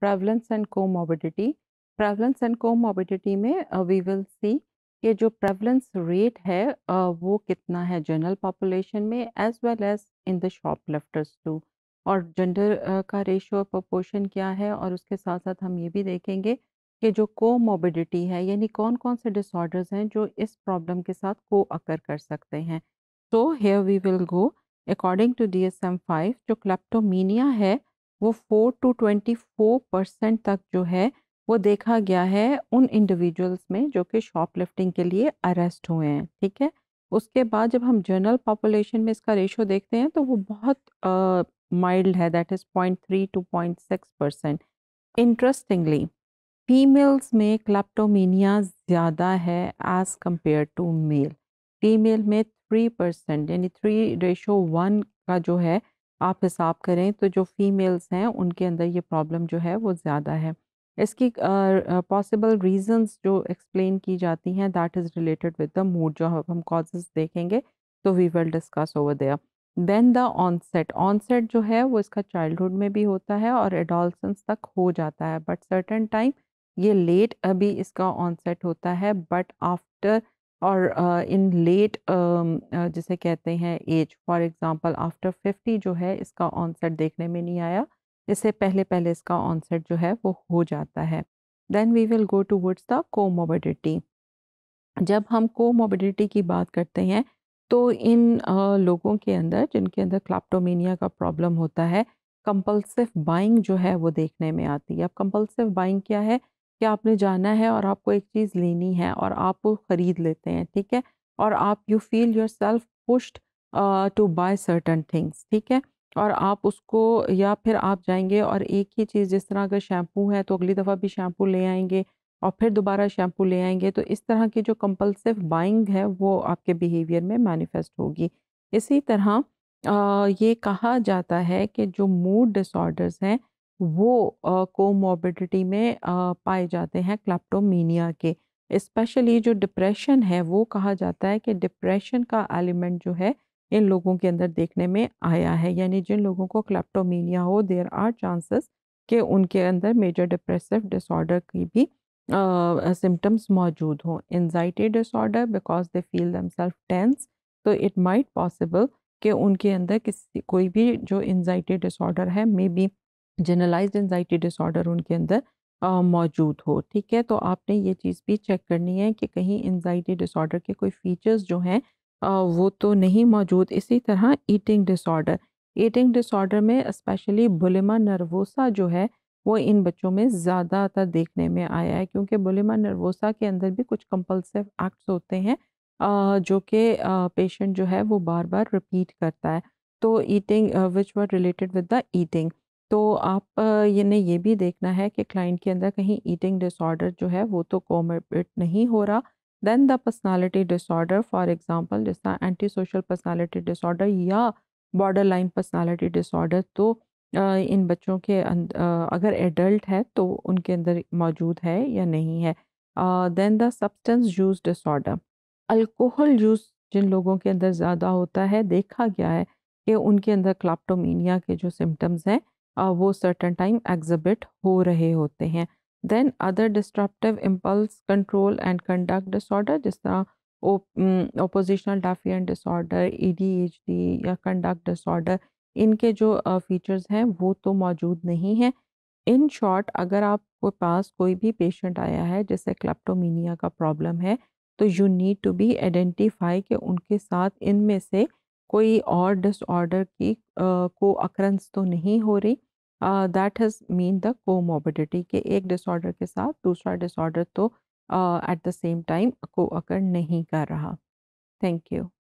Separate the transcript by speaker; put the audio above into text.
Speaker 1: prevalence and comorbidity prevalence and comorbidity में we will see कि जो प्रेवलेंस रेट है uh, वो कितना है जनरल पॉपुलेशन में as well as in the shoplifters too और जेंडर uh, का रेशो प्रोपोर्शन क्या है और उसके साथ साथ हम ये भी देखेंगे कि जो कोमोबिडिटी है यानी कौन कौन से डिसऑर्डर्स हैं जो इस प्रॉब्लम के साथ को अकर कर सकते हैं so here we will go according to D S M five जो क्लेप्टोमीनिया है वो four to twenty four percent तक जो है वो देखा गया है उन इंडिविजुअल्स में जो कि शॉप लिफ्टिंग के लिए अरेस्ट हुए हैं ठीक है उसके बाद जब हम जनरल पॉपुलेशन में इसका रेशो देखते हैं तो वो बहुत माइल्ड है that is point three to point six percent interestingly females में क्लेप्टोमीनिया ज़्यादा है as compare to male female में थ्री परसेंट यानी थ्री रेशो वन का जो है आप हिसाब करें तो जो फीमेल्स हैं उनके अंदर ये प्रॉब्लम जो है वो ज़्यादा है इसकी पॉसिबल uh, रीजंस जो एक्सप्लेन की जाती हैं that is related with the mood जो हम कॉजेज देखेंगे तो we will discuss over there then the onset onset जो है वो इसका चाइल्डहुड में भी होता है और एडोल्सेंस तक हो जाता है बट सर्टन टाइम ये लेट अभी इसका ऑनसेट होता है बट आफ्टर और इन लेट जिसे कहते हैं as for example after fifty जो है इसका ऑनसेट देखने में नहीं आया इससे पहले पहले इसका ऑनसेट जो है वो हो जाता है then we will go towards the comorbidity जब हम कोमोबिडिटी की बात करते हैं तो इन आ, लोगों के अंदर जिनके अंदर क्लाप्टोमिनिया का प्रॉब्लम होता है कंपल्सिव बाइंग जो है वो देखने में आती है अब कंपल्सिव बाइंग क्या है कि आपने जाना है और आपको एक चीज़ लेनी है और आप ख़रीद लेते हैं ठीक है और आप you feel yourself pushed to buy certain things ठीक है और आप उसको या फिर आप जाएंगे और एक ही चीज़ जिस तरह अगर शैम्पू है तो अगली दफ़ा भी शैम्पू ले आएंगे और फिर दोबारा शैम्पू ले आएंगे तो इस तरह की जो कंपल्सिव बाइंग है वो आपके बिहेवियर में मैनिफेस्ट होगी इसी तरह आ, uh, ये कहा जाता है कि जो मूड डिसऑर्डर्स हैं वो कोमोबिडिटी में पाए जाते हैं क्लैप्टोमीनिया के स्पेशली जो डिप्रेशन है वो कहा जाता है कि डिप्रेशन का एलिमेंट जो है इन लोगों के अंदर देखने में आया है यानी जिन लोगों को क्लैप्टोमीनिया हो देर आर चांसेस कि उनके अंदर मेजर डिप्रेसिव डिसऑर्डर की भी सिम्टम्स मौजूद हों anxiety disorder because they feel them self tense तो इट माइट पॉसिबल कि उनके अंदर किसी कोई भी जो एनजाइटी डिसऑर्डर है may be generalised anxiety disorder उनके अंदर मौजूद हो ठीक है तो आपने ये चीज़ भी चेक करनी है कि कहीं एनजाइटी डिसऑर्डर के कोई फीचर्स जो हैं वो तो नहीं मौजूद इसी तरह ईटिंग डिसऑर्डर ईटिंग डिसऑर्डर में स्पेशली बुलिमा नर्वोसा जो है वो इन बच्चों में ज़्यादातर देखने में आया है क्योंकि बुलिमा नर्वोसा के अंदर भी कुछ कंपल्सिव एक्ट्स होते हैं जो कि पेशेंट जो है वो बार बार रिपीट करता है तो eating which were related with the eating तो आप ये ने ये भी देखना है कि क्लाइंट के अंदर कहीं ईटिंग डिसऑर्डर जो है वो तो कोमोबिड नहीं हो रहा then the personality disorder for example जिस तरह एंटी सोशल पर्सनालिटी डिसऑर्डर या बॉर्डर लाइन पर्सनालिटी डिसऑर्डर तो इन बच्चों के अं-, अगर एडल्ट है तो उनके अंदर मौजूद है या नहीं है then the substance use disorder alcohol use जिन लोगों के अंदर ज़्यादा होता है देखा गया है कि उनके अंदर क्लाप्टोमीनिया के जो सिम्टम्स हैं वो सर्टन टाइम एग्जिबिट हो रहे होते हैं then other disruptive impulse control and conduct disorder जिस तरह ओपोजिशनल डाफियन डिसऑर्डर डी या कंडक्ट डिसऑर्डर इनके जो फीचर्स हैं वो तो मौजूद नहीं हैं इन शॉर्ट अगर आपके पास कोई भी पेशेंट आया है जैसे क्लेप्टोमिनिया का प्रॉब्लम है तो you need to be identify कि उनके साथ इनमें से कोई और डिसऑर्डर की को अक्रंस तो नहीं हो रही that has mean the comorbidity के एक डिसऑर्डर के साथ दूसरा डिसऑर्डर तो एट द सेम टाइम को अकर नहीं कर रहा थैंक यू